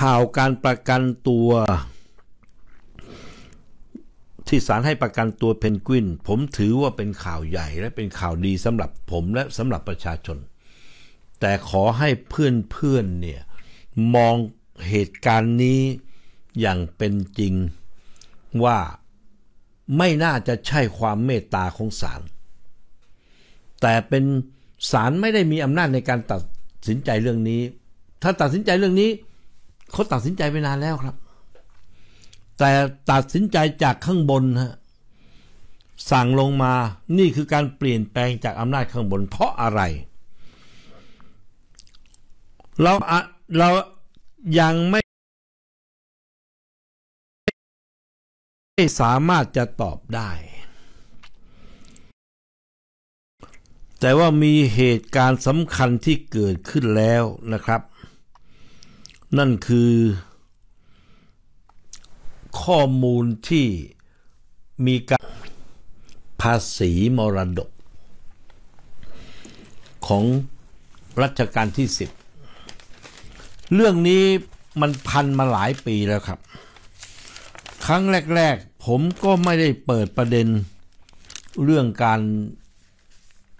ข่าวการประกันตัวที่ศาลให้ประกันตัวเพนกวินผมถือว่าเป็นข่าวใหญ่และเป็นข่าวดีสำหรับผมและสำหรับประชาชน แต่ขอให้เพื่อนๆเนี่ยมองเหตุการณ์นี้อย่างเป็นจริงว่าไม่น่าจะใช่ความเมตตาของศาลแต่เป็นศาลไม่ได้มีอำนาจในการตัดสินใจเรื่องนี้ ถ้าตัดสินใจเรื่องนี้เขาตัดสินใจไปนานแล้วครับ แต่ตัดสินใจจากข้างบนฮะ สั่งลงมานี่คือการเปลี่ยนแปลงจากอำนาจข้างบนเพราะอะไร เราอะเรายังไม่ ไม่สามารถจะตอบได้ แต่ว่ามีเหตุการณ์สำคัญที่เกิดขึ้นแล้วนะครับนั่นคือข้อมูลที่มีการภาษีมรดก ของรัชกาลที่สิบ เรื่องนี้มันพันมาหลายปีแล้วครับ ครั้งแรกๆผมก็ไม่ได้เปิดประเด็นเรื่องการ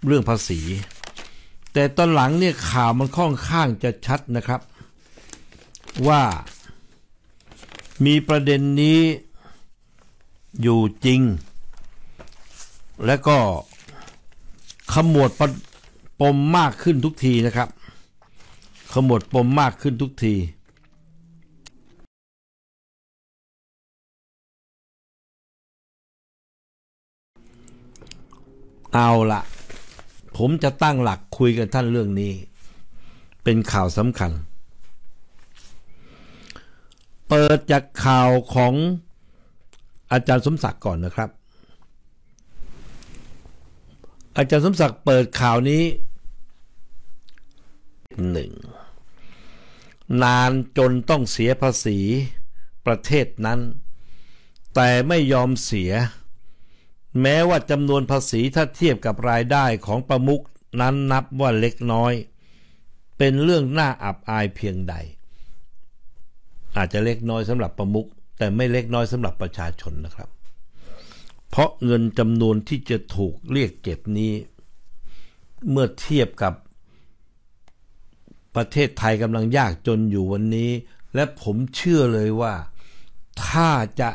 เรื่องภาษี แต่ตอนหลังเนี่ยข่าวมันค่อนข้างจะชัดนะครับว่ามีประเด็นนี้อยู่จริง และก็ขมวดปปมมากขึ้นทุกทีนะครับขมวดปมมากขึ้นทุกที เอาละผมจะตั้งหลักคุยกับท่านเรื่องนี้ เป็นข่าวสำคัญเปิดจากข่าวของอาจารย์สมศักดิ์ก่อนนะครับ อาจารย์สมศักดิ์เปิดข่าวนี้หนึ่งนานจนต้องเสียภาษีประเทศนั้น แต่ไม่ยอมเสีย แม้ว่าจำนวนภาษีถ้าเทียบกับรายได้ของประมุขนั้นนับว่าเล็กน้อย เป็นเรื่องน่าอับอายเพียงใดอาจจะเล็กน้อยสำหรับประมุขแต่ไม่เล็กน้อยสำหรับประชาชนนะครับ เพราะเงินจำนวนที่จะถูกเรียกเก็บนี้ เมื่อเทียบกับประเทศไทยกำลังยากจนอยู่วันนี้ และผมเชื่อเลยว่า ถ้าจะ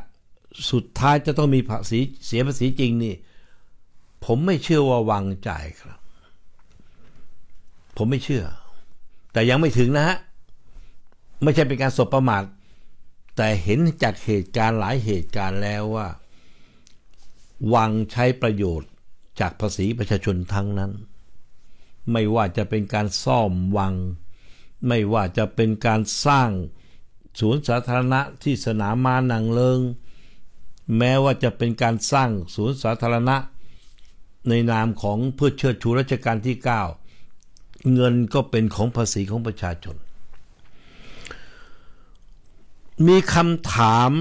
สุดท้ายจะต้องมีภาษีเสียภาษีจริงนี่ผมไม่เชื่อว่าวางใจครับ ผมไม่เชื่อ แต่ยังไม่ถึงนะฮะไม่ใช่เป็นการสบประมาทแต่เห็นจากเหตุการณ์หลายเหตุการณ์แล้วว่า วังใช้ประโยชน์จากภาษีประชาชนทั้งนั้น ไม่ว่าจะเป็นการซ่อมวัง ไม่ว่าจะเป็นการสร้างสวนสาธารณะที่สนามม้านังเลิง แม้ว่าจะเป็นการสร้างสวนสาธารณะ ในนามของเพื่อเชิดชูรัชการที่ 9 เงินก็เป็นของภาษีของประชาชนมีคำถาม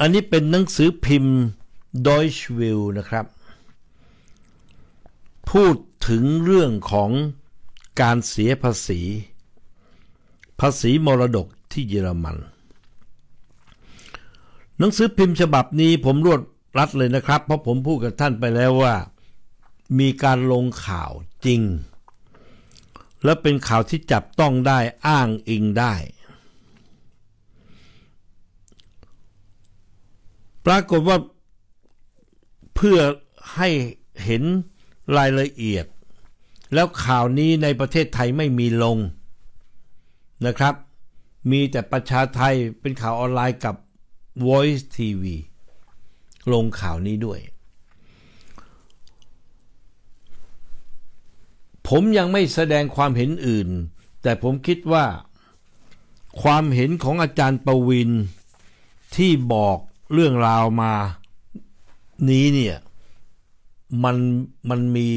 อันนี้เป็นหนังสือพิมพ์ Deutsche w e l นะครับ พูดถึงเรื่องของการเสียภาษี ภาษีมรดกที่เยอรมันหนังสือพิมพ์ฉบับนี้ผมรวดรัดเลยนะครับ เพราะผมพูดกับท่านไปแล้วว่า มีการลงข่าวจริง และเป็นข่าวที่จับต้องได้อ้างอิงได้ปรากฏว่าเพื่อให้เห็นรายละเอียด แล้วข่าวนี้ในประเทศไทยไม่มีลงนะครับ มีแต่ประชาไทยเป็นข่าวออนไลน์กับ Voice TV ลงข่าวนี้ด้วย ผมยังไม่แสดงความเห็นอื่น แต่ผมคิดว่าความเห็นของอาจารย์ประวินที่บอกเรื่องราวมานี้เนี่ย มันมันมี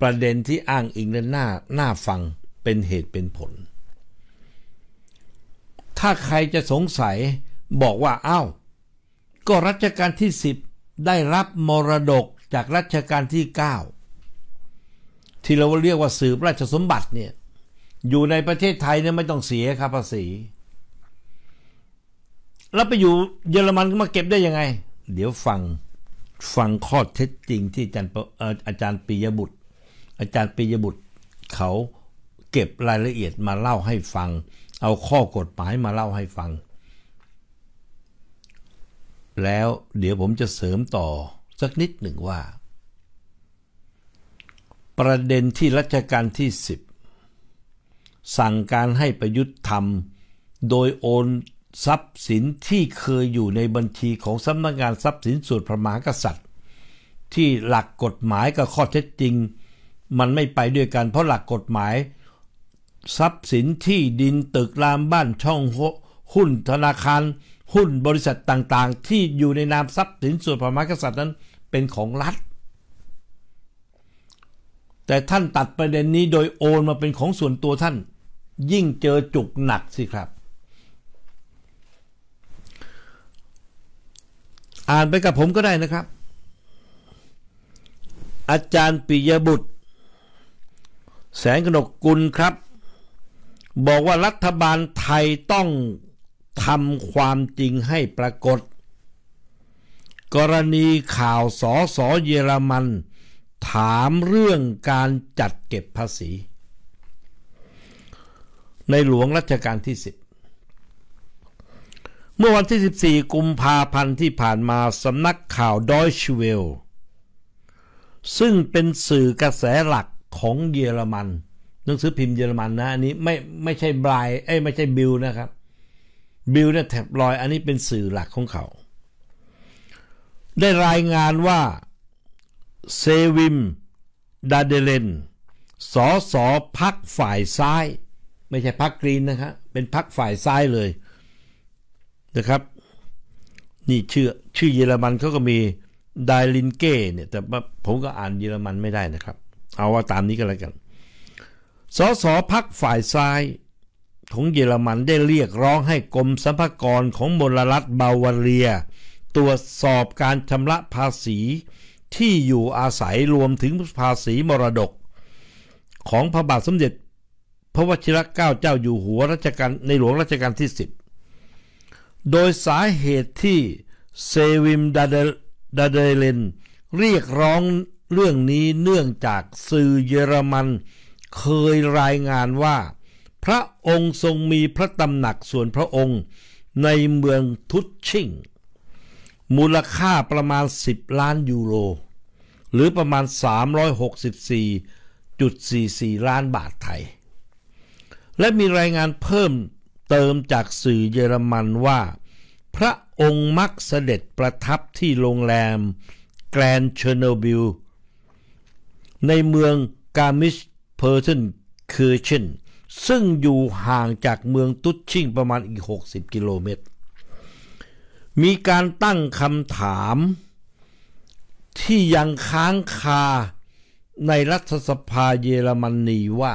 ประเด็นที่อ้างอิงและน้าหน้าฟังเป็นเหตุเป็นผล ถ้าใครจะสงสัยบอกว่าอา้าวก็รัชกาลที่สิบได้รับมรดกจากรัชกาลที่เก้าที่เราเรียกว่าสืบราชสมบัติเนี่ย อยู่ในประเทศไทยเนี่ยไม่ต้องเสียค่าภาษีแล้วไปอยู่เยอรมันมาเก็บได้ยังไง เดี๋ยวฟังฟังข้อเท็จจริงที่ อาจารย์อาจารย์ปียบุตร อาจารย์ปียบุตร เขาเก็บรายละเอียดมาเล่าให้ฟัง เอาข้อกฎหมายมาเล่าให้ฟัง แล้วเดี๋ยวผมจะเสริมต่อสักนิดหนึ่งว่า ประเด็นที่รัชกาลที่10สั่งการให้ประยุทธ์ทำโดยโอนทรัพย์สินที่เคยอยู่ในบัญชีของสำนักงงานทรัพย์สินส่วนพระมหากษัตริย์ ที่หลักกฎหมายกับข้อเท็จจริง มันไม่ไปด้วยกัน เพราะหลักกฎหมาย ทรัพย์สินที่ดินตึกรามบ้านช่องหุ้นธนาคาร หุ้นบริษัทต่างๆ ที่อยู่ในนามทรัพย์สินส่วนพระมหากษัตริย์นั้น เป็นของรัฐ แต่ท่านตัดประเด็นนี้โดย โอนมาเป็นของส่วนตัวท่าน ยิ่งเจอจุกหนักสิครับอ่านไปกับผมก็ได้นะครับ อาจารย์ปิยบุตร แสงกนกกุลครับ บอกว่ารัฐบาลไทยต้องทำความจริงให้ปรากฏ กรณีข่าวสอสอเยอรมัน ถามเรื่องการจัดเก็บภาษี ในหลวงรัชกาลที่สิบมื่อวันที่ 14 กุมภาพันธ์ที่ผ่านมาสำนักข่าวดอยชเวลซึ่งเป็นสื่อกระแสหลักของเยอรมัน หนังสือพิมพ์เยอรมันนะ อันนี้ไม่ไม่ใช่บรายเอ้ไม่ใช่บิลนะครับ บิลเนี่ยแถบลอยอันนี้เป็นสื่อหลักของเขา ได้รายงานว่าเซวิมดาเดเลนสอสอพักฝ่ายซ้าย ไม่ใช่พักกรีนนะครับเป็นพักฝ่ายซ้ายเลยนะครับนี่ชื่อชื่อเยอรมันเขาก็มีไดลินเก้เนี่ยแต่ผมก็อ่านเยอรมันไม่ได้นะครับ เอาว่าตามนี้ก็แล้วกันสอสอพักฝ่ายซ้ายของเยอรมันได้เรียกร้องให้กรมสรรพากรของมลรัฐบาวาเรียตรวจสอบการชำระภาษีที่อยู่อาศัยรวมถึงภาษีมรดก ของพระบาทสมเด็จพระวชิรเกล้าเจ้าอยู่หัวรัชกาลในหลวงรัชกาลที่ 10โดยสาเหตุที่เซวิมดาเดเลนเรียกร้องเรื่องนี้เนื่องจากสื่อเยอรมัน เคยรายงานว่า พระองค์ทรงมีพระตำหนักส่วนพระองค์ในเมืองทุตชิงมูลค่าประมาณ 10 ล้านยูโรหรือประมาณ 364.44 ล้านบาทไทย และมีรายงานเพิ่มเติมจากสื่อเยอรมันว่า พระองค์มักเสด็จประทับที่โรงแรมแกรนเชอร์โนบิลในเมืองกามิสเพอร์ทนเคอร์เชนซึ่งอยู่ห่างจากเมืองตุชชิงประมาณอีก 60 กิโลเมตร มีการตั้งคำถามที่ยังค้างคาในรัฐสภาเยอรมนนีว่า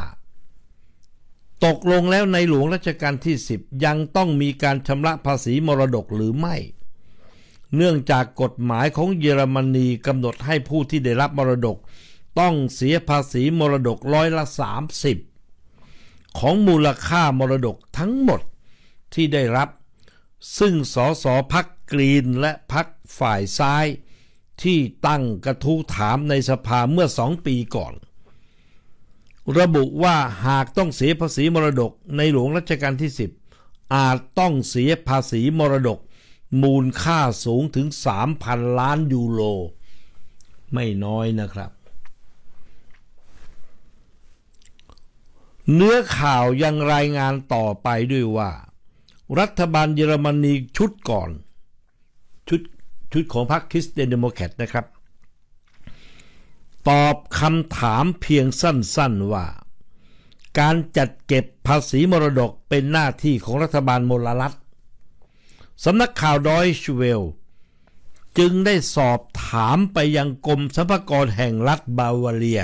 ตกลงแล้วในหลวงรัชกาลที่ 10 ยังต้องมีการชำระภาษีมรดกหรือไม่ เนื่องจากกฎหมายของเยอรมนีกำหนดให้ผู้ที่ได้รับมรดกต้องเสียภาษีมรดกร้อยละ 30 ของมูลค่ามรดกทั้งหมดที่ได้รับซึ่งสสพักกรีนและพักฝ่ายซ้ายที่ตั้งกระทู้ถามในสภาเมื่อสองปีก่อนระบุว่าหากต้องเสียภาษีมรดกในหลวงรัชกาลที่ 10 อาจต้องเสียภาษีมรดกมูลค่าสูงถึง 3,000 ล้านยูโรไม่น้อยนะครับ เนื้อข่าวยังรายงานต่อไปด้วยว่า รัฐบาลเยอรมนีชุดก่อนชุดชุดของพรรคคริสเตียนเดโมแครตนะครับตอบคำถามเพียงสั้น ๆ ว่า การจัดเก็บภาษีมรดกเป็นหน้าที่ของรัฐบาลมลรัฐสำนักข่าวดอยชเวล จึงได้สอบถามไปยังกรมสรรพากรแห่งรัฐบาวาเรีย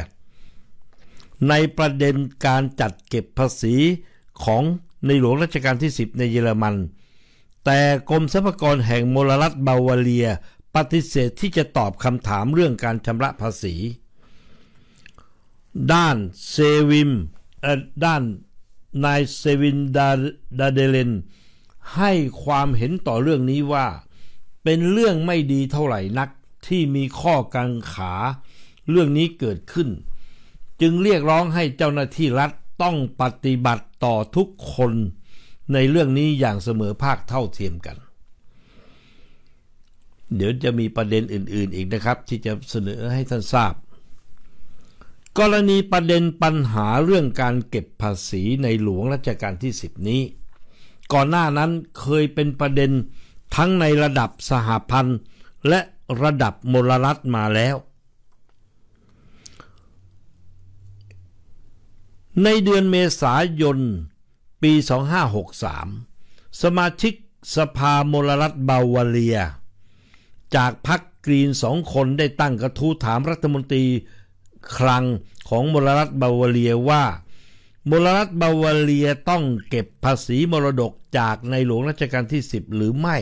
ในประเด็นการจัดเก็บภาษีของในหลวงรัชกาลที่ 10 ในเยอรมัน แต่กรมสรรพากรแห่งมลรัฐบาวาเรียปฏิเสธที่จะตอบคำถามเรื่องการชำระภาษีด้านเซวิมด้านนายเซวินดาดาเดเลนให้ความเห็นต่อเรื่องนี้ว่าเป็นเรื่องไม่ดีเท่าไหร่นักที่มีข้อกังขาเรื่องนี้เกิดขึ้น จึงเรียกร้องให้เจ้าหน้าที่รัฐต้องปฏิบัติต่อทุกคนในเรื่องนี้อย่างเสมอภาคเท่าเทียมกัน เดี๋ยวจะมีประเด็นอื่นๆอีกนะครับ ที่จะเสนอให้ท่านทราบกรณีประเด็นปัญหาเรื่องการเก็บภาษีในหลวงรัชกาลที่10นี้ ก่อนหน้านั้นเคยเป็นประเด็นทั้งในระดับสหพันธ์และระดับมลรัฐมาแล้ว ในเดือนเมษายนปี 2563 สมาชิกสภามลรัฐบาวาเลีย จากพรรคกรีนสองคนได้ตั้งกระทู้ถามรัฐมนตรีคลังของมลรัฐบาวาเรียว่ามลรัฐบาวาเรียต้องเก็บภาษีมรดกจากในหลวงรัชกาลที่ 10 หรือไม่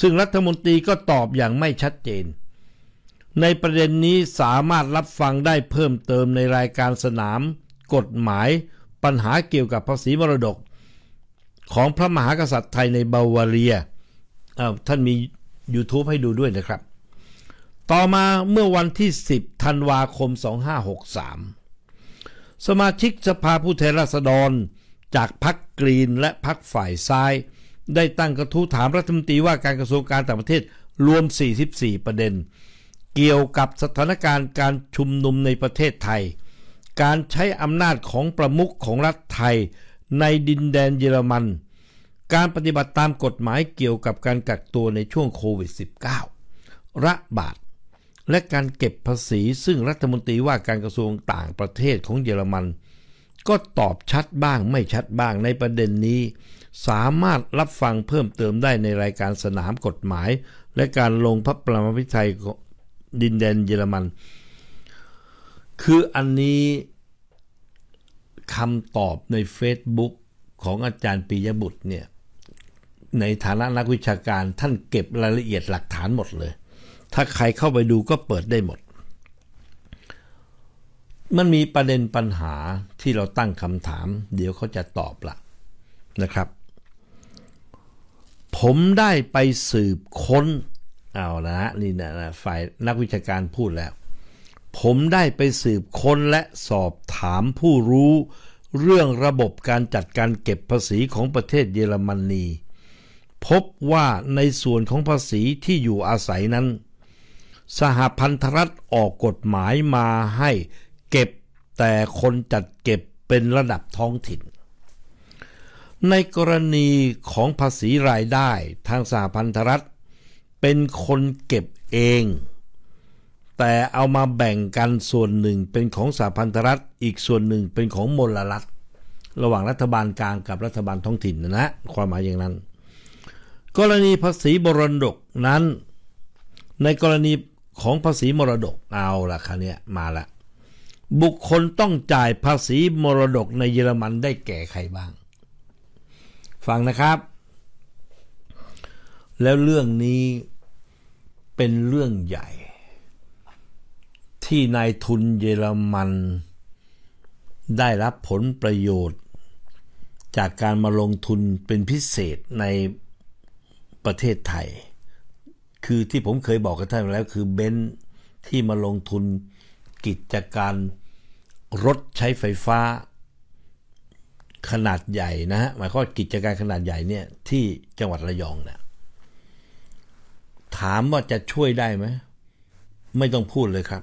ซึ่งรัฐมนตรีก็ตอบอย่างไม่ชัดเจน ในประเด็นนี้สามารถรับฟังได้เพิ่มเติมในรายการสนาม กฎหมายปัญหาเกี่ยวกับภาษีมรดกของพระมหากษัตริย์ไทยในบาวาเรียท่านมี YouTube ให้ดูด้วยนะครับต่อมาเมื่อวันที่ 10ธันวาคม 2563 สมาชิกสภาผู้แทนราษฎร จากพรรคกรีนและพรรคฝ่ายซ้าย ได้ตั้งกระทู้ถามรัฐมนตรีว่าการกระทรวงการต่างประเทศรวม 44 ประเด็น เกี่ยวกับสถานการณ์การชุมนุมในประเทศไทย การใช้อำนาจของประมุขของรัฐไทยในดินแดนเยอรมัน การปฏิบัติตามกฎหมายเกี่ยวกับการกักตัวในช่วงโควิด -19 ระบาดและการเก็บภาษีซึ่งรัฐมนตรีว่าการกระทรวงต่างประเทศของเยอรมัน ก็ตอบชัดบ้างไม่ชัดบ้างในประเด็นนี้ สามารถรับฟังเพิ่มเติมได้ในรายการสนามกฎหมาย และการลงพระประมาพิไธยดินแดนเยอรมัน คืออันนี้คำตอบใน Facebook ของอาจารย์ปียบุตรเนี่ยในฐานะนักวิชาการท่านเก็บรายละเอียดหลักฐานหมดเลยถ้าใครเข้าไปดูก็เปิดได้หมด มันมีประเด็นปัญหาที่เราตั้งคำถาม เดี๋ยวเขาจะตอบละนะครับ ผมได้ไปสืบค้นเอาละนะนี่นะนะฝ่ายนักวิชาการพูดแล้ว ผมได้ไปสืบค้นและสอบถามผู้รู้ เรื่องระบบการจัดการเก็บภาษีของประเทศเยอรมนนีพบว่าในส่วนของภาษีที่อยู่อาศัยนั้นสหพันธรัฐออกกฎหมายมาให้เก็บแต่คนจัดเก็บเป็นระดับท้องถิ่น ในกรณีของภาษีรายได้ทางสหพันธรัฐเป็นคนเก็บเอง แต่เอามาแบ่งกันส่วนหนึ่งเป็นของสหพันธรัฐอีกส่วนหนึ่งเป็นของมลรัฐระหว่างรัฐบาลกลางกับรัฐบาลท้องถิ่นนะนะความหมายอย่างนั้น กรณีภาษีบรดกนั้นในกรณีของภาษีมรดกเอาละคันนี้มาละบุคคลต้องจ่ายภาษีมรดกในเยอรมันได้แก่ใครบ้าง ฟังนะครับ แล้วเรื่องนี้เป็นเรื่องใหญ่ ที่นายทุนเยอรมัน ได้รับผลประโยชน์ จากการมาลงทุนเป็นพิเศษในประเทศไทยคือที่ผมเคยบอกกับท่านแล้วคือเบนที่มาลงทุนกิจการรถใช้ไฟฟ้าขนาดใหญ่นะฮะหมายความกิจการขนาดใหญ่เนี่ย ที่จังหวัดระยองเนะี่ยถามว่าจะช่วยได้ไหม ไม่ต้องพูดเลยครับ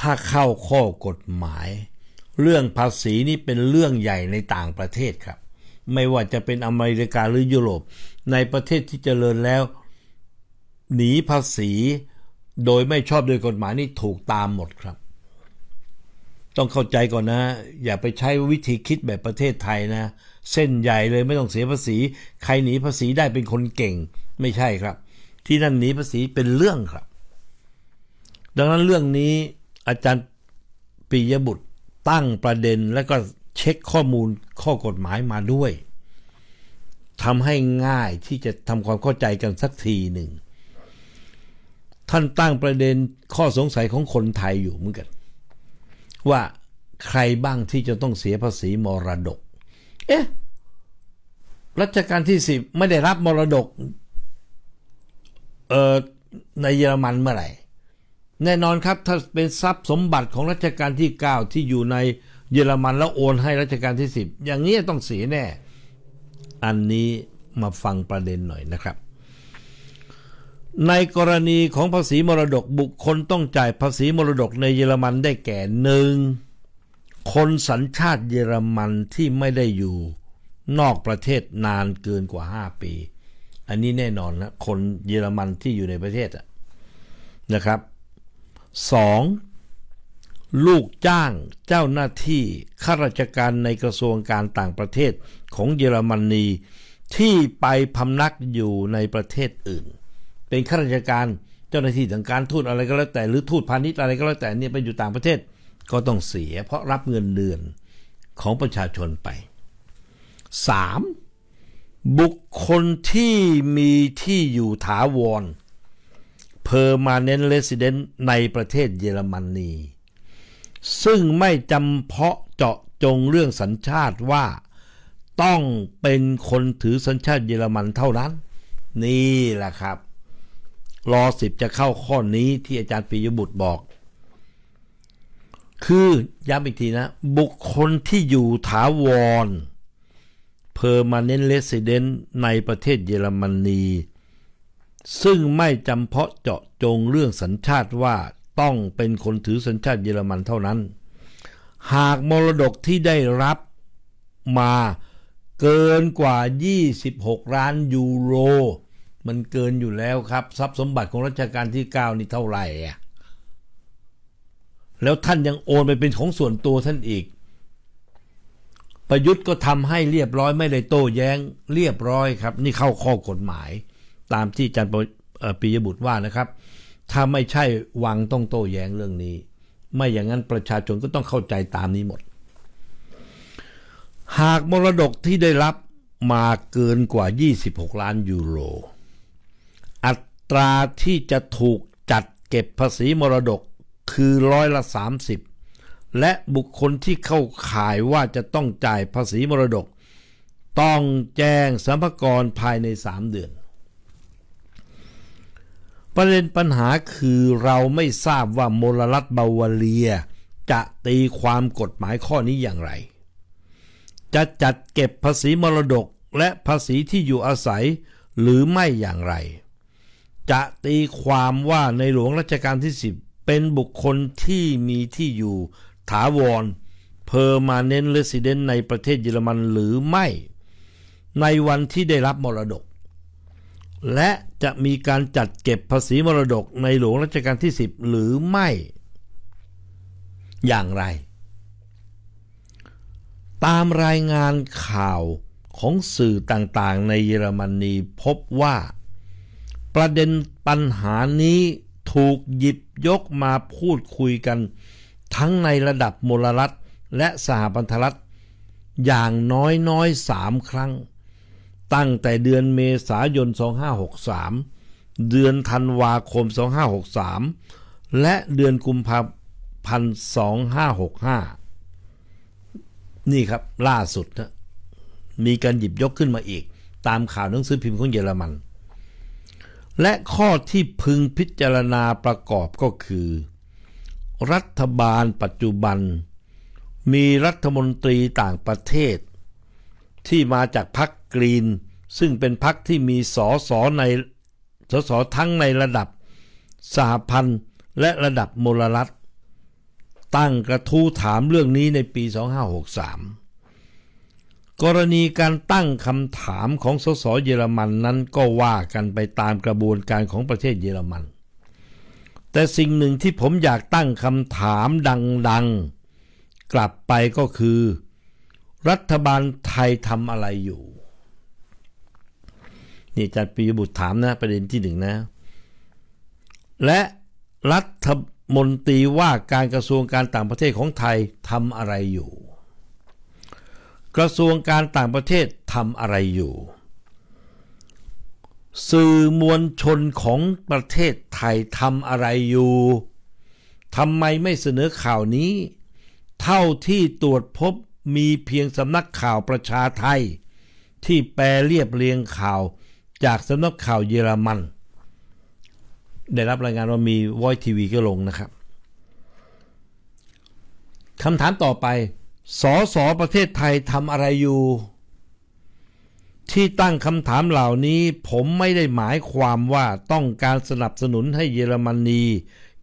ถ้าเข้าข้อกฎหมาย เรื่องภาษีนี่เป็นเรื่องใหญ่ในต่างประเทศครับ ไม่ว่าจะเป็นอเมริกาหรือยุโรปในประเทศที่เจริญแล้วหนีภาษีโดยไม่ชอบด้วยกฎหมายนี่ถูกตามหมดครับ ต้องเข้าใจก่อนนะ อย่าไปใช้วิธีคิดแบบประเทศไทยนะ เส้นใหญ่เลยไม่ต้องเสียภาษี ใครหนีภาษีได้เป็นคนเก่งไม่ใช่ครับ ที่นั่นหนีภาษีเป็นเรื่องครับ ดังนั้นเรื่องนี้อาจารย์ปิยบุตรตั้งประเด็นและก็เช็คข้อมูลข้อกฎหมายมาด้วยทำให้ง่ายที่จะทำความเข้าใจกันสักทีหนึ่งท่านตั้งประเด็นข้อสงสัยของคนไทยอยู่เหมือนกัน ว่าใครบ้างที่จะต้องเสียภาษีมรดก เอ๊ะรัชกาลที่สิบไม่ได้รับมรดกเอ่อในเยอรมันเมื่อไหร่ แน่นอนครับ ถ้าเป็นทรัพย์สมบัติของรัชกาลที่9ที่อยู่ในเยอรมันแล้วโอนให้รัชกาลที่สิบอย่างนี้ต้องเสียแน่อันนี้มาฟังประเด็นหน่อยนะครับในกรณีของภาษีมรดกบุคคลต้องจ่ายภาษีมรดกในเยอรมันได้แก่หนึ่งคนสัญชาติเยอรมันที่ไม่ได้อยู่นอกประเทศนานเกินกว่าห้าปี อันนี้แน่นอนนะคนเยอรมันที่อยู่ในประเทศนะครับสองลูกจ้างเจ้าหน้าที่ข้าราชการในกระทรวงการต่างประเทศของเยอรมนีที่ไปพำนักอยู่ในประเทศอื่นเป็นข้าราชการเจ้าหน้าที่ทางการทูตอะไรก็แล้วแต่หรือทูตพาณิชย์อะไรก็แล้วแต่เนี่ยไปอยู่ต่างประเทศก็ต้องเสียเพราะรับเงินเดือน ของประชาชนไป 3. บุคคลที่มีที่อยู่ถาวร permanent resident ในประเทศเยอรมนีซึ่งไม่จำเพาะเจาะจงเรื่องสัญชาติว่าต้องเป็นคนถือสัญชาติเยอรมันเท่านั้น นี่แหละครับรอสิบจะเข้าข้อนี้ที่อาจารย์ปิยบุตรบอก คือย้ำอีกทีนะบุคคลที่อยู่ถาวร permanent resident ในประเทศเยอรมนี ซึ่งไม่จำเพาะเจาะจงเรื่องสัญชาติว่าต้องเป็นคนถือสัญชาติเยอรมันเท่านั้น หากมรดกที่ได้รับมาเกินกว่า 26ล้านยูโรมันเกินอยู่แล้วครับ ทรัพย์สมบัติของรัชกาลที่เก้านี่เท่าไหร่อ่ะแล้วท่านยังโอนไปเป็นของส่วนตัวท่านอีก ประยุทธ์ก็ทำให้เรียบร้อยไม่ได้โต้แย้งเรียบร้อยครับ นี่เข้าข้อกฎหมายตามที่อาจารย์ปิยบุตรว่านะครับถ้าไม่ใช่วังต้องโต้แย้งเรื่องนี้ไม่อย่างนั้นประชาชนก็ต้องเข้าใจตามนี้หมด หากมรดกที่ได้รับมาเกินกว่า 26 ล้านยูโรราที่จะถูกจัดเก็บภาษีมรดกคือร้อยละ 30 และบุคคลที่เข้าขายว่าจะต้องจ่ายภาษีมรดก ต้องแจ้งสัมภากรภายใน3เดือน ประเด็นปัญหาคือเราไม่ทราบว่ามลรัฐบาวาเลีย จะตีความกฎหมายข้อนี้อย่างไร จะจัดเก็บภาษีมรดกและภาษีที่อยู่อาศัยหรือไม่อย่างไรจะตีความว่าในหลวงรัชกาลที่ 10 เป็นบุคคลที่มีที่อยู่ถาวรเพ์มาเนนต์เรสิเดนต์ในประเทศเยอรมันหรือไม่ ในวันที่ได้รับมรดก และจะมีการจัดเก็บภาษีมรดกในหลวงรัชกาลที่ 10 หรือไม่ อย่างไร ตามรายงานข่าวของสื่อต่างๆในเยอรมนีพบว่าประเด็นปัญหานี้ถูกหยิบยกมาพูดคุยกันทั้งในระดับมลรัฐและสหพันธรัฐอย่างน้อยน้อยสามครั้ง ตั้งแต่เดือนเมษายน 2563 เดือนธันวาคม 2563 และเดือนกุมภาพันธ์2565 นี่ครับล่าสุดนะมีการหยิบยกขึ้นมาอีก ตามข่าวหนังสือพิมพ์ของเยอรมันและข้อที่พึงพิจารณาประกอบก็คือ รัฐบาลปัจจุบัน มีรัฐมนตรีต่างประเทศ ที่มาจากพรรคกรีนซึ่งเป็นพรรคที่มีสอสอในสอสอทั้งในระดับสหพันธ์และระดับมลรัฐ ตั้งกระทู้ถามเรื่องนี้ในปี 2563กรณีการตั้งคำถามของสส เยอรมันนั้นก็ว่ากันไปตามกระบวนการของประเทศเยอรมัน แต่สิ่งหนึ่งที่ผมอยากตั้งคำถามดังๆ กลับไปก็คือรัฐบาลไทยทำอะไรอยู่นี่จารย์ปิยบุตรถามนะประเด็นที่หนึ่งนะ และรัฐมนตรีว่าการกระทรวงการต่างประเทศของไทยทำอะไรอยู่กระทรวงการต่างประเทศทำอะไรอยู่ สื่อมวลชนของประเทศไทยทำอะไรอยู่ ทำไมไม่เสนอข่าวนี้ เท่าที่ตรวจพบมีเพียงสำนักข่าวประชาไทย ที่แปลเรียบเรียงข่าวจากสำนักข่าวเยอรมัน ได้รับรายงานว่ามีวอยทีวีก็ลงนะครับ คำถามต่อไปสอสอประเทศไทยทำอะไรอยู่ ที่ตั้งคำถามเหล่านี้ ผมไม่ได้หมายความว่าต้องการสนับสนุนให้ เยอรมนี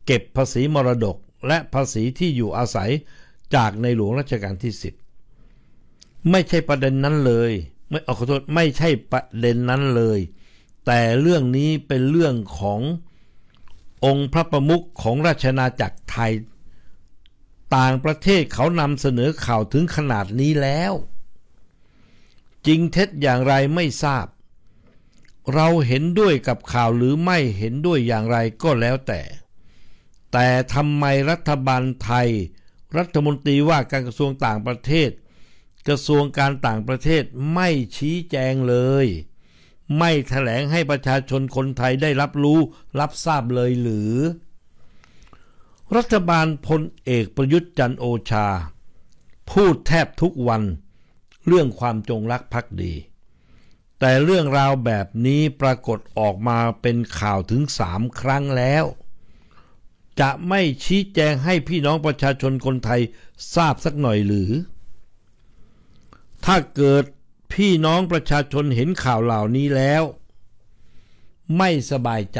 เก็บภาษีมรดกและภาษีที่อยู่อาศัยจากในหลวงรัชกาลที่สิบไม่ใช่ประเด็นนั้นเลยไม่เอาขอโทษไม่ใช่ประเด็นนั้นเลย แต่เรื่องนี้เป็นเรื่องขององค์พระประมุขของราชนาจักรไทยต่างประเทศเขานำเสนอข่าวถึงขนาดนี้แล้ว จริงเท็จอย่างไรไม่ทราบ เราเห็นด้วยกับข่าวหรือไม่เห็นด้วยอย่างไรก็แล้วแต่ แต่ทำไมรัฐบาลไทย รัฐมนตรีว่าการกระทรวงต่างประเทศ กระทรวงการต่างประเทศไม่ชี้แจงเลย ไม่แถลงให้ประชาชนคนไทยได้รับรู้รับทราบเลยหรือรัฐบาลพลเอกประยุทธ์จันโอชา พูดแทบทุกวันเรื่องความจงรักภักดี แต่เรื่องราวแบบนี้ปรากฏออกมาเป็นข่าวถึงสามครั้งแล้ว จะไม่ชี้แจงให้พี่น้องประชาชนคนไทยทราบสักหน่อยหรือ ถ้าเกิดพี่น้องประชาชนเห็นข่าวเหล่านี้แล้ว ไม่สบายใจ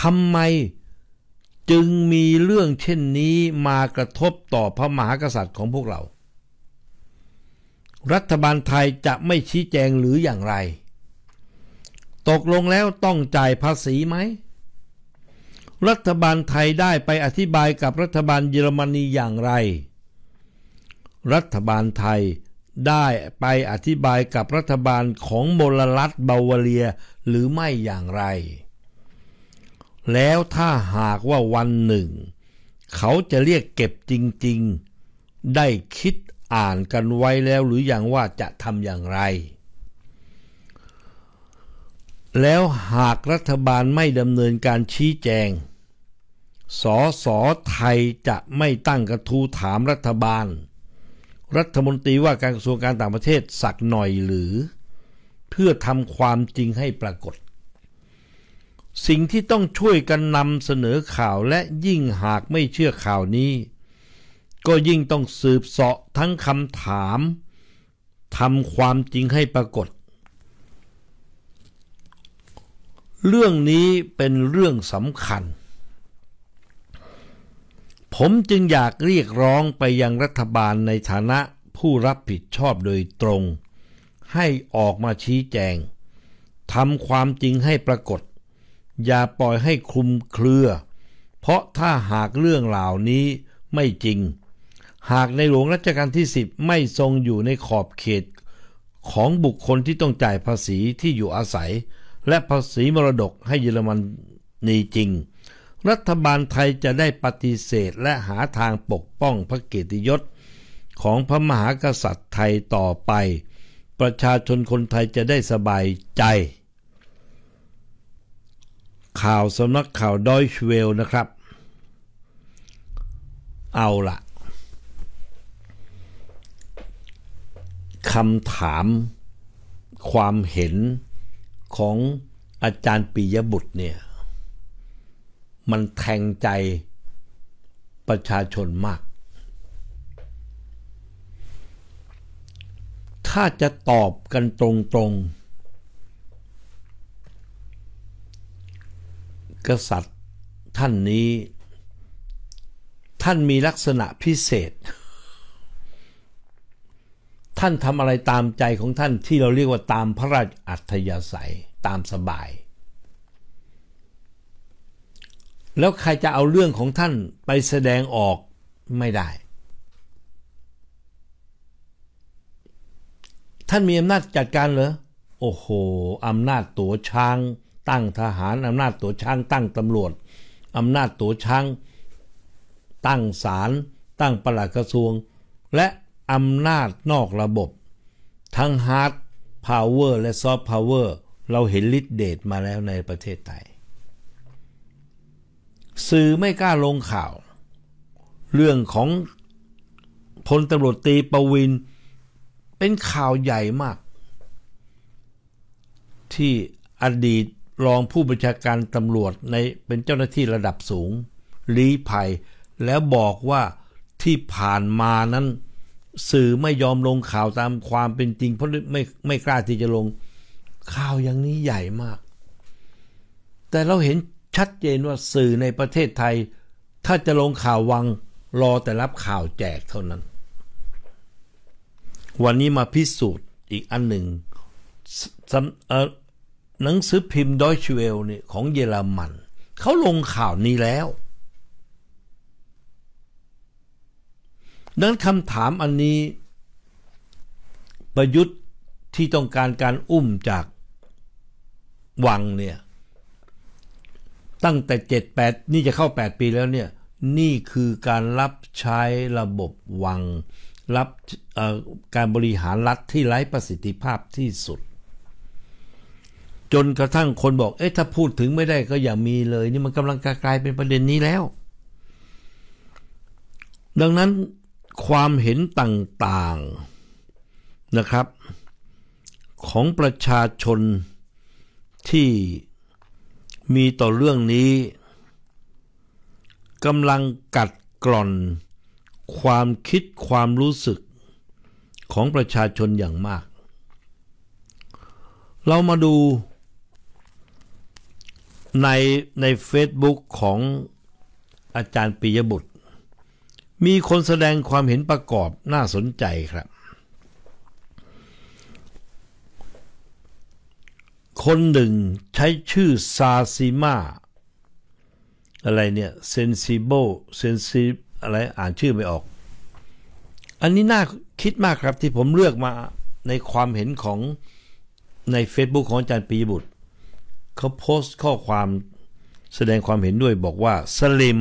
ทำไมจึงมีเรื่องเช่นนี้มากระทบต่อพระมหากษัตริย์ของพวกเรา รัฐบาลไทยจะไม่ชี้แจงหรืออย่างไร ตกลงแล้วต้องจ่ายภาษีไหม รัฐบาลไทยได้ไปอธิบายกับรัฐบาลเยอรมนีอย่างไร รัฐบาลไทยได้ไปอธิบายกับรัฐบาลของโมลรัฐบาวาเรียหรือไม่อย่างไรแล้วถ้าหากว่าวันหนึ่งเขาจะเรียกเก็บจริงๆ ได้คิดอ่านกันไว้แล้วหรืออยังว่าจะทำอย่างไร แล้วหากรัฐบาลไม่ดำเนินการชี้แจงสอสอไทยจะไม่ตั้งกระทูถามรัฐบาล รัฐมนตรีว่าการกระทรวงการต่างประเทศสักหน่อยหรือเพื่อทำความจริงให้ปรากฏสิ่งที่ต้องช่วยกันนำเสนอข่าวและยิ่งหากไม่เชื่อข่าวนี้ ก็ยิ่งต้องสืบเสาะทั้งคำถามทำความจริงให้ปรากฏ เรื่องนี้เป็นเรื่องสำคัญ ผมจึงอยากเรียกร้องไปยังรัฐบาลในฐานะผู้รับผิดชอบโดยตรง ให้ออกมาชี้แจงทำความจริงให้ปรากฏอย่าปล่อยให้คลุมเครือ เพราะถ้าหากเรื่องเหล่านี้ไม่จริง หากในหลวงรัชกาลที่สิบไม่ทรงอยู่ในขอบเขต ของบุคคลที่ต้องจ่ายภาษีที่อยู่อาศัย และภาษีมรดกให้เยอรมนีจริง รัฐบาลไทยจะได้ปฏิเสธและหาทางปกป้องพระเกียรติยศ ของพระมหากษัตริย์ไทยต่อไป ประชาชนคนไทยจะได้สบายใจข่าวสำนักข่าวดอยชเวลนะครับ เอาละคำถามความเห็นของอาจารย์ปิยบุตรเนี่ยมันแทงใจประชาชนมาก ถ้าจะตอบกันตรงๆกษัตริย์ท่านนี้ ท่านมีลักษณะพิเศษ ท่านทำอะไรตามใจของท่านที่เราเรียกว่าตามพระราชอัธยาศัยตามสบาย แล้วใครจะเอาเรื่องของท่านไปแสดงออกไม่ได้ ท่านมีอำนาจจัดการเหรอ โอ้โหอำนาจตัวช้างตั้งทหาร อำนาจตัวช้างตั้งตำรวจ อำนาจตัวช้าง ตั้งศาลตั้งปลัดกระทรวง และ อำนาจนอกระบบ ทั้งฮาร์ดพาวเวอร์และซอฟต์พาวเวอร์เราเห็นฤทธิเดชมาแล้วในประเทศไทยสื่อไม่กล้าลงข่าว เรื่องของ พลตำรวจตีประวิน เป็นข่าวใหญ่มาก ที่อดีตรองผู้บัญชาการตำรวจในเป็นเจ้าหน้าที่ระดับสูง ลีภัย แล้วบอกว่าที่ผ่านมานั้น สื่อไม่ยอมลงข่าวตามความเป็นจริงเพราะไม่ไม่กล้าที่จะลงข่าวอย่างนี้ใหญ่มาก แต่เราเห็นชัดเจนว่าสื่อในประเทศไทย ถ้าจะลงข่าววังรอแต่รับข่าวแจกเท่านั้น วันนี้มาพิสูจน์อีกอันหนึ่งหนังสือพิมพ์ดอยชเวลนี่ของเยอรมัน เขาลงข่าวนี้แล้ว นั้นคำถามอันนี้ ประยุทธ์ที่ต้องการการอุ้มจากวังเนี่ย ตั้งแต่เจ็ดแปด นี่จะเข้าแปดปีแล้วเนี่ย นี่คือการรับใช้ระบบวัง รับการบริหารรัฐที่ไร้ประสิทธิภาพที่สุดจนกระทั่งคนบอกเอ๊ะถ้าพูดถึงไม่ได้ก็อย่ามีเลย นี่มันกำลังกลายเป็นประเด็นนี้แล้ว ดังนั้นความเห็นต่างๆนะครับ ของประชาชนที่มีต่อเรื่องนี้กำลังกัดกร่อนความคิดความรู้สึกของประชาชนอย่างมาก เรามาดูในใน Facebook ของอาจารย์ปิยบุตรมีคนแสดงความเห็นประกอบน่าสนใจครับ คนหนึ่งใช้ชื่อ ซาซิมาอะไรเนี่ยเซนซิโบเซนซิอะไรอ่านชื่อไม่ออก อันนี้น่าคิดมากครับที่ผมเลือกมาในความเห็นของใน Facebook ของอาจารย์ปีบุตรเขาโพสต์ข้อความแสดงความเห็นด้วยบอกว่าสลิม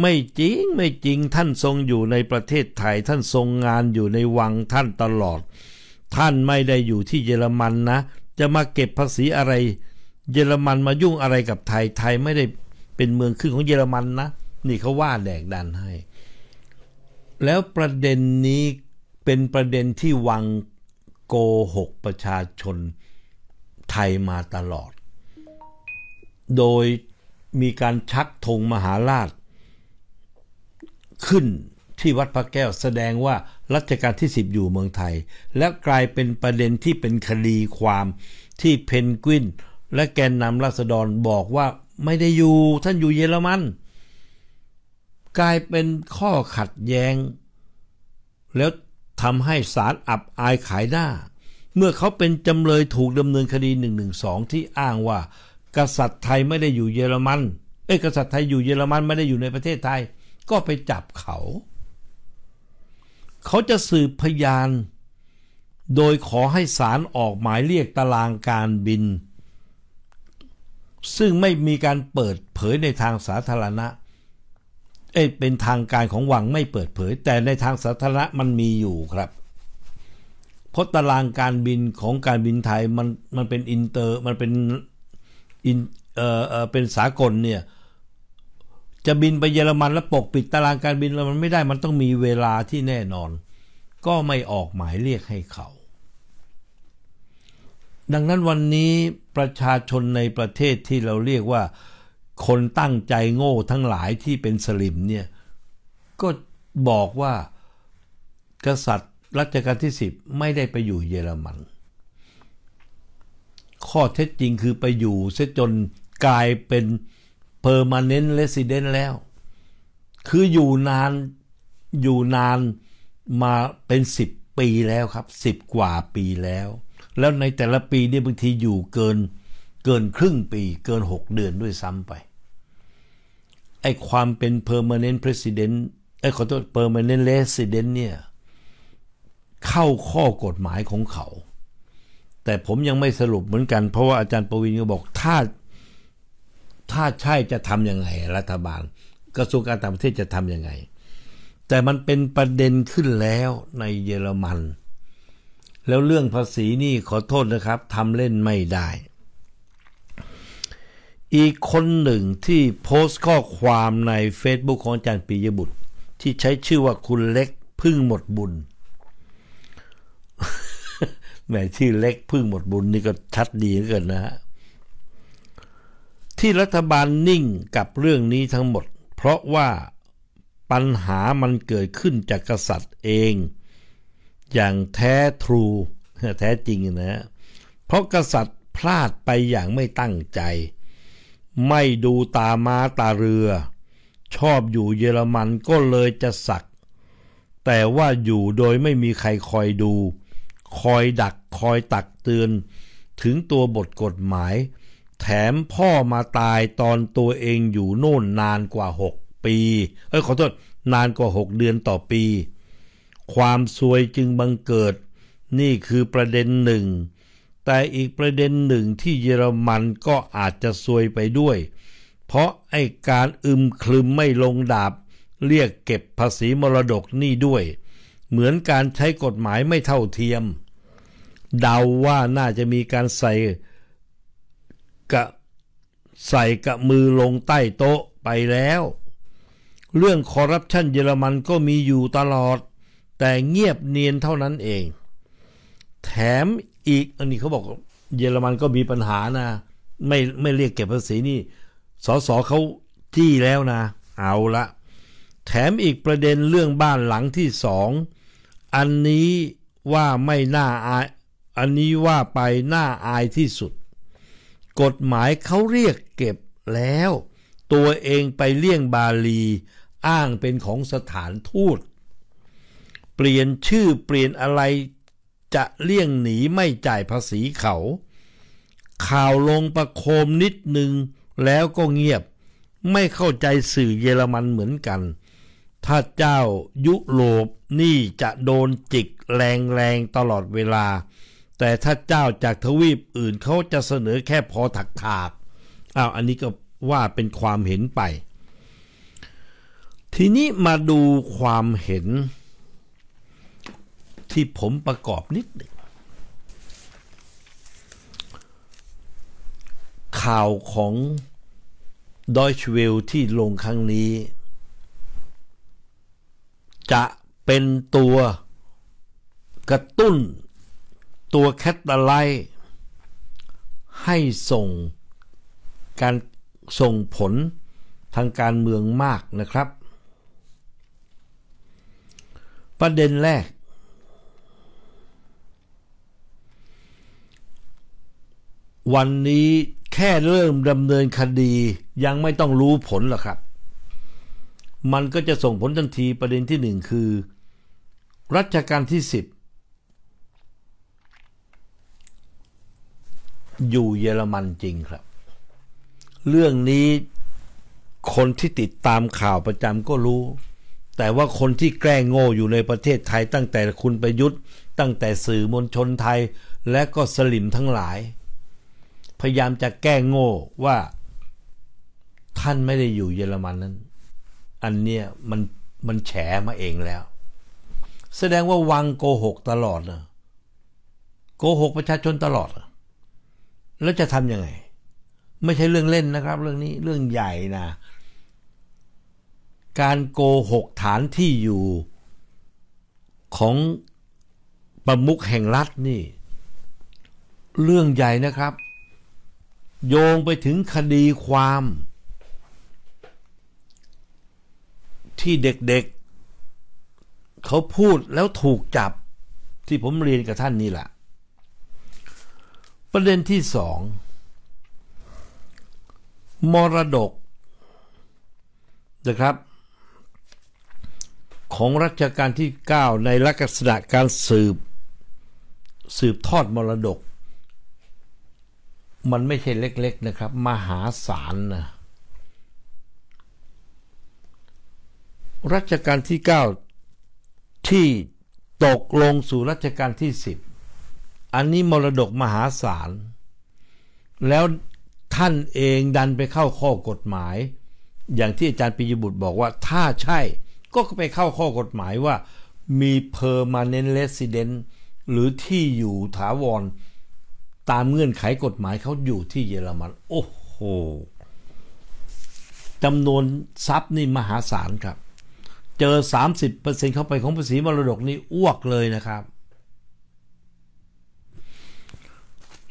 ไม่จริงไม่จริงท่านทรงอยู่ในประเทศไทยท่านทรงงานอยู่ในวังท่านตลอด ท่านไม่ได้อยู่ที่เยอรมันนะ จะมาเก็บภาษีอะไร เยอรมันมายุ่งอะไรกับไทยไทยไม่ได้เป็นเมืองขึ้นของเยอรมันนะนี่เขาว่าแดกดันให้ แล้วประเด็นนี้เป็นประเด็นที่วังโกหกประชาชนไทยมาตลอด โดยมีการชักธงมหาราช ขึ้นที่วัดพระแก้วแสดงว่ารัชกาลที่ 10 อยู่เมืองไทย และกลายเป็นประเด็นที่เป็นคดีความที่เพนกวิน และแกนนำรัษฎรบอกว่าไม่ได้อยู่ท่านอยู่เยอรมัน กลายเป็นข้อขัดแย้ง แล้วทำให้สารอับอายขายหน้าเมื่อเขาเป็นจำเลยถูกดำเนินคดี 112 ที่อ้างว่า กษัตริย์ไทยไม่ได้อยู่เยอรมัน เอ้กษัตริย์ไทยอยู่เยอรมันไม่ได้อยู่ในประเทศไทย ก็ไปจับเขา เขาจะสืบพยาน โดยขอให้ศาลออกหมายเรียกตารางการบิน ซึ่งไม่มีการเปิดเผยในทางสาธารณะ เอ้เป็นทางการของวังไม่เปิดเผย แต่ในทางสาธารณะมันมีอยู่ครับเพราะตารางการบินของการบินไทยมันมันเป็นอินเตอร์มันเป็นอินเอ่อเออเป็นสากลเนี่ย จะบินไปเยอรมันแล้วปกปิดตารางการบินมันไม่ได้มันต้องมีเวลาที่แน่นอน ก็ไม่ออกหมายเรียกให้เขา ดังนั้นวันนี้ประชาชนในประเทศที่เราเรียกว่าคนตั้งใจโง่ทั้งหลายที่เป็นสลิมเนี่ยก็บอกว่ากษัตริย์รัชกาลที่ 10 ไม่ได้ไปอยู่เยอรมัน ข้อเท็จจริงคือไปอยู่เสียจนกลายเป็น permanent resident แล้ว คืออยู่นาน อยู่นานมาเป็น 10 ปีแล้วครับ 10 กว่าปีแล้ว แล้วในแต่ละปีนี่บางทีอยู่เกิน เกินครึ่งปี เกิน 6 เดือนด้วยซ้ำไป ไอ้ความเป็น permanent president ไอ้ขอโทษ permanent resident เนี่ยเข้าข้อกฎหมายของเขา แต่ผมยังไม่สรุปเหมือนกันเพราะว่าอาจารย์ประวินก็บอกถ้าถ้าใช่จะทำยังไงรัฐบาล กระทรวงการต่างประเทศจะทำยังไง แต่มันเป็นประเด็นขึ้นแล้วในเยอรมัน แล้วเรื่องภาษีนี่ขอโทษนะครับทำเล่นไม่ได้ อีกคนหนึ่งที่โพสต์ข้อความใน Facebook ของอาจารย์ปียบุตร ที่ใช้ชื่อว่าคุณเล็กพึ่งหมดบุญแม่ชื่อเล็กพึ่งหมดบุญนี่ก็ชัดดีเหลือเกินนะฮะที่รัฐบาลนิ่งกับเรื่องนี้ทั้งหมด เพราะว่าปัญหามันเกิดขึ้นจากกษัตริย์เอง อย่างแท้ทรูแท้จริงนะเพราะกษัตริย์พลาดไปอย่างไม่ตั้งใจ ไม่ดูตามาตาเรือ ชอบอยู่เยอรมันก็เลยจะสักแต่ว่าอยู่โดยไม่มีใครคอยดูคอยดักคอยตักเตือนถึงตัวบทกฎหมาย แถมพ่อมาตายตอนตัวเองอยู่โน่นนานกว่า 6 ปี เอ้ยขอโทษนานกว่า 6 เดือนต่อปี ความซวยจึงบังเกิดนี่คือประเด็นหนึ่ง แต่อีกประเด็นหนึ่งที่เยอรมันก็อาจจะซวยไปด้วย เพราะไอการอึมครึมไม่ลงดาบเรียกเก็บภาษีมรดกนี่ด้วยเหมือนการใช้กฎหมายไม่เท่าเทียม เดาว่าน่าจะมีการใส่กะใส่กะมือลงใต้โต๊ะไปแล้ว เรื่องคอร์รัปชันเยอรมันก็มีอยู่ตลอด แต่เงียบเนียนเท่านั้นเอง แถมอีกอันนี้เขาบอกเยอรมันก็มีปัญหานะ ไม่ไม่เรียกเก็บภาษีนี่สสเขาจี้แล้วนะ เอาละ แถมอีกประเด็นเรื่องบ้านหลังที่สองอันนี้ว่าไม่น่าอาย อันนี้ว่าไปน่าอายที่สุด กฎหมายเขาเรียกเก็บแล้ว ตัวเองไปเลี่ยงบาลี อ้างเป็นของสถานทูต เปลี่ยนชื่อเปลี่ยนอะไรจะเลี่ยงหนีไม่จ่ายภาษีเขา ข่าวลงประโคมนิดนึงแล้วก็เงียบ ไม่เข้าใจสื่อเยอรมันเหมือนกันถ้าเจ้ายุโรปนี่จะโดนจิกแรงๆตลอดเวลา แต่ถ้าเจ้าจากทวีปอื่นเขาจะเสนอแค่พอถักถากอ้าวอันนี้ก็ว่าเป็นความเห็นไป ทีนี้มาดูความเห็นที่ผมประกอบนิดหนึ่งข่าวของดอยชเวลที่ลงครั้งนี้จะเป็นตัวกระตุ้นตัวแคตตาไลให้ส่งการส่งผลทางการเมืองมากนะครับ ประเด็นแรก วันนี้แค่เริ่มดำเนินคดียังไม่ต้องรู้ผลหรอกครับมันก็จะส่งผลทันทีประเด็นที่หนึ่งคือ รัชกาลที่สิบอยู่เยอรมันจริงครับ เรื่องนี้คนที่ติดตามข่าวประจำก็รู้ แต่ว่าคนที่แกล้งโง่อยู่ในประเทศไทยตั้งแต่คุณประยุทธ์ ตั้งแต่สื่อมวลชนไทยและก็สลิมทั้งหลาย พยายามจะแกล้งโง่ว่าท่านไม่ได้อยู่เยอรมันนั้นอันเนี้ยมันมันแฉมาเองแล้ว แสดงว่า วังโกหกตลอดนะโกหก ประชาชนตลอด แล้วจะทำยังไง ไม่ใช่เรื่องเล่นนะครับเรื่องนี้เรื่องใหญ่นะ การโกหกฐานที่อยู่ของประมุขแห่งรัฐนี่เรื่องใหญ่นะครับ โยงไปถึงคดีความที่เด็กๆเเขาพูดแล้วถูกจับที่ผมเรียนกับท่านนี่แหละ ประเด็นที่สอง มรดกนะครับ ของรัชกาลที่9ในลักษณะการสืบ สืบทอดมรดก มันไม่ใช่เล็ก ๆนะครับ มหาศาลนะรัชกาลที่ 9 ที่ตกลงสู่รัชกาลที่ 10 อันนี้มรดกมหาศาล แล้วท่านเองดันไปเข้าข้อกฎหมาย อย่างที่อาจารย์ปิยบุตรบอกว่าถ้าใช่ก็ไปเข้าข้อกฎหมายว่ามีเพอร์มาเนน t r e s เ d นต์หรือที่อยู่ถาวร ตามเงื่อนไขกฎหมายเขาอยู่ที่เยอรมัน โอ้โหจำนวนทรัพย์นี่มหาศาลครับเจอ30%เข้าไปของภาษีมรดกนี่อ้วกเลยนะครับ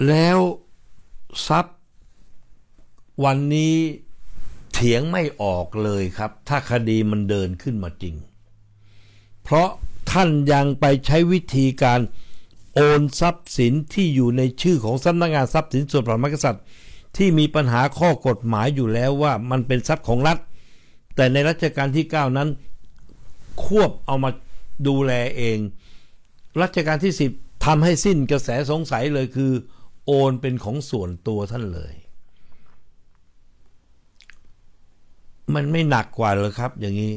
แล้ว ทรัพย์ วันนี้เถียงไม่ออกเลยครับ ถ้าคดีมันเดินขึ้นมาจริง เพราะท่านยังไปใช้วิธีการโอนทรัพย์สินที่อยู่ในชื่อของสำนักงงานทรัพย์สินส่วนพระมหากษัตริย์ที่มีปัญหาข้อกฎหมายอยู่แล้วว่ามันเป็นทรัพย์ของรัฐ แต่ในรัชกาลที่ 9 นั้นควบเอามาดูแลเอง รัชกาลที่สิบทำให้สิ้นกระแสสงสัยเลยคือโอนเป็นของส่วนตัวท่านเลย มันไม่หนักกว่าหรอครับ อย่างนี้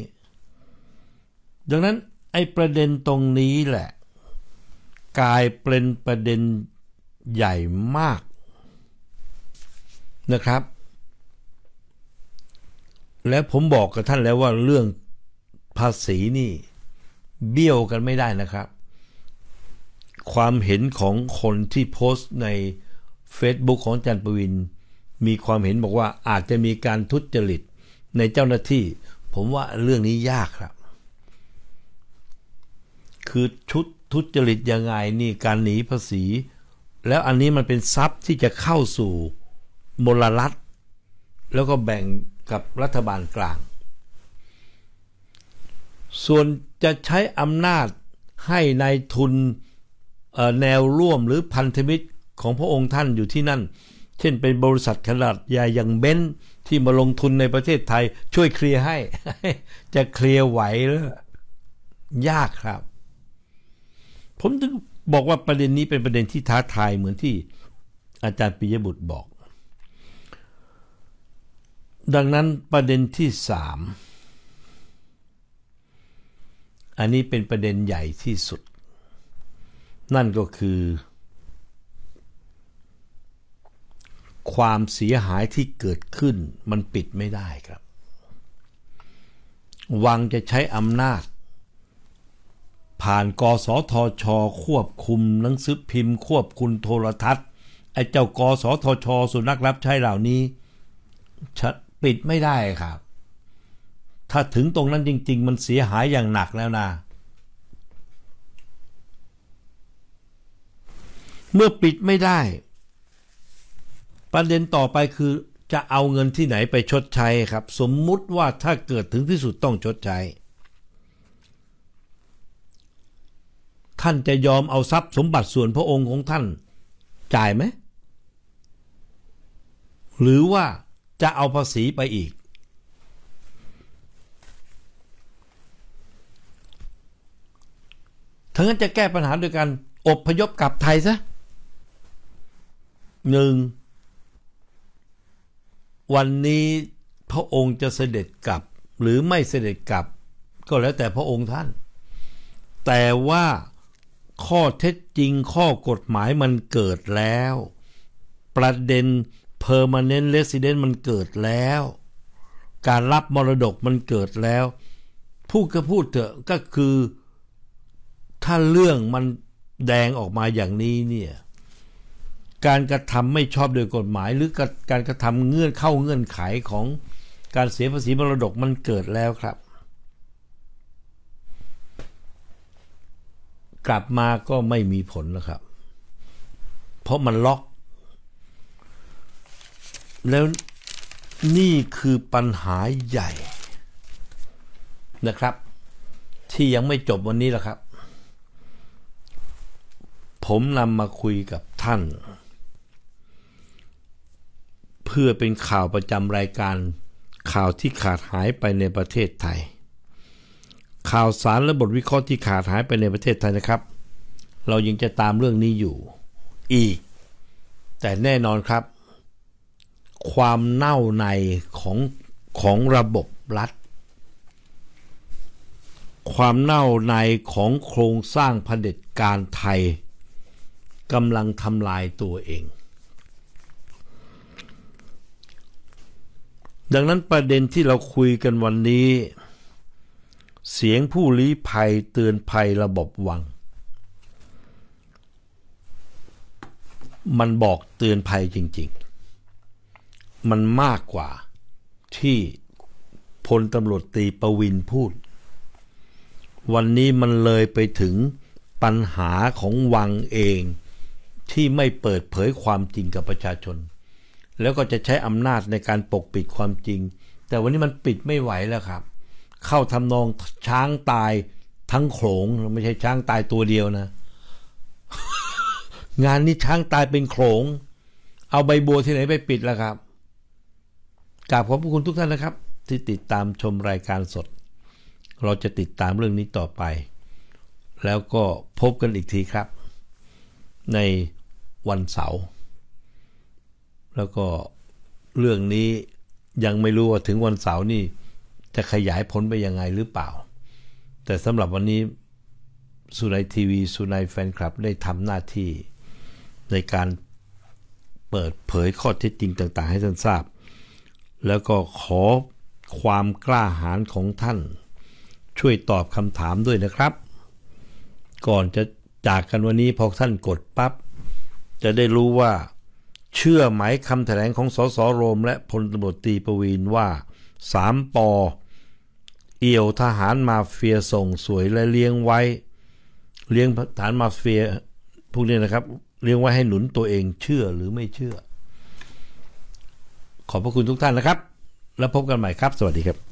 ดังนั้นไอ้ประเด็นตรงนี้แหละ กลายเป็นประเด็นใหญ่มากนะครับ และผมบอกกับท่านแล้วว่าเรื่องภาษีนี่ เบี้ยวกันไม่ได้นะครับ ความเห็นของคนที่โพสต์ใน Facebook ของจันปวิน มีความเห็นบอกว่าอาจจะมีการทุจริตในเจ้าหน้าที่ ผมว่าเรื่องนี้ยากครับ คือชุดทุจริตยังไงนี่การหนีภาษี แล้วอันนี้มันเป็นทรัพย์ที่จะเข้าสู่มลรัฐ แล้วก็แบ่งกับรัฐบาลกลางส่วนจะใช้อำนาจให้ในายทุนแนวร่วมหรือพันธมิตรของพระองค์ท่านอยู่ที่นั่น เช่นเป็นบริษัทขนาดใหญ่อย่างเบนที่มาลงทุนในประเทศไทยช่วยเคลียร์ให้ จะเคลียร์ไหวหรือยากครับ ผมถึงบอกว่าประเด็นนี้เป็นประเด็นที่ท้าทายเหมือนที่อาจารย์ปิยบุตรบอก ดังนั้นประเด็นที่สามอันนี้เป็นประเด็นใหญ่ที่สุด นั่นก็คือ ความเสียหายที่เกิดขึ้นมันปิดไม่ได้ครับ วังจะใช้อำนาจ ผ่านกสทช ควบคุมหนังสือพิมพ์ ควบคุมโทรทัศน์ไอ้เจ้ากสทช สุนักรับใช้เหล่านี้ปิดไม่ได้ครับถ้าถึงตรงนั้นจริง ๆ มันเสียหายอย่างหนักแล้วนะเมื่อปิดไม่ได้ ประเด็นต่อไปคือจะเอาเงินที่ไหนไปชดใช้ครับ สมมุติว่าถ้าเกิดถึงที่สุดต้องชดใช้ท่านจะยอมเอาทรัพย์สมบัติส่วนพระองค์ของท่าน จ่ายไหม หรือว่าจะเอาภาษีไปอีกเธอจะแก้ปัญหาโดยการอบพยพกลับไทยซะหนึ่ง วันนี้พระองค์จะเสด็จกลับหรือไม่เสด็จกลับ ก็แล้วแต่พระองค์ท่าน แต่ว่าข้อเท็จจริงข้อกฎหมายมันเกิดแล้ว ประเด็น permanent resident มันเกิดแล้ว การรับมรดกมันเกิดแล้วพูดก็พูดเถอะก็คือถ้าเรื่องมันแดงออกมาอย่างนี้เนี่ยการกระทำไม่ชอบโดยกฎหมาย หรือการกระทำเงื่อนเข้าเงื่อนไขของการเสียภาษีมรดกมันเกิดแล้วครับ กลับมาก็ไม่มีผลนะครับ เพราะมันล็อก แล้วนี่คือปัญหาใหญ่นะครับ ที่ยังไม่จบวันนี้ละครับผมนำมาคุยกับท่าน เพื่อเป็นข่าวประจำรายการข่าวที่ขาดหายไปในประเทศไทย ข่าวสารและบทวิเคราะห์ที่ขาดหายไปในประเทศไทยนะครับ เรายังจะตามเรื่องนี้อยู่อีกแต่แน่นอนครับ ความเน่าในของของระบบรัฐ ความเน่าในของโครงสร้างเผด็จการไทยกำลังทำลายตัวเอง ดังนั้นประเด็นที่เราคุยกันวันนี้ เสียงผู้ลี้ภัยเตือนภัยระบบวัง มันบอกเตือนภัยจริง ๆ มันมากกว่าที่พลตำรวจตีประวินพูด วันนี้มันเลยไปถึงปัญหาของวังเองที่ไม่เปิดเผยความจริงกับประชาชน แล้วก็จะใช้อำนาจในการปกปิดความจริง แต่วันนี้มันปิดไม่ไหวแล้วครับ เข้าทำนองช้างตาย ทั้งโขงไม่ใช่ช้างตายตัวเดียวนะ งานนี้ช้างตายเป็นโขงเอาใบบัวที่ไหนไปปิด ล่ะ ครับ กราบขอบพระคุณทุกท่านนะครับ ที่ติดตามชมรายการสด เราจะติดตามเรื่องนี้ต่อไป แล้วก็พบกันอีกทีครับ ในวันเสาร์ แล้วก็เรื่องนี้ยังไม่รู้ว่าถึงวันเสาร์นี่จะขยายผลไปยังไงหรือเปล่า แต่สำหรับวันนี้สุนัยทีวีสุนัยแฟนคลับได้ทำหน้าที่ ในการเปิดเผยข้อเท็จจริงต่างๆให้ท่านทราบ แล้วก็ขอความกล้าหาญของท่าน ช่วยตอบคำถามด้วยนะครับ ก่อนจะจากกันวันนี้พอท่านกดปับ๊บจะได้รู้ว่าเชื่อไหมคำแถลงของสสโรม และพลตำรตีประวินว่าสามปอเอี่ยวทหารมาเฟียส่ง สวยและเลี้ยงไว้ เลี้ยงฐานมาเฟียพวกนี้นะครับ เลี้ยงไว้ให้หนุนตัวเองเชื่อหรือไม่เชื่อ ขอบพระคุณทุกท่านนะครับ แล้วพบกันใหม่ครับ สวัสดีครับ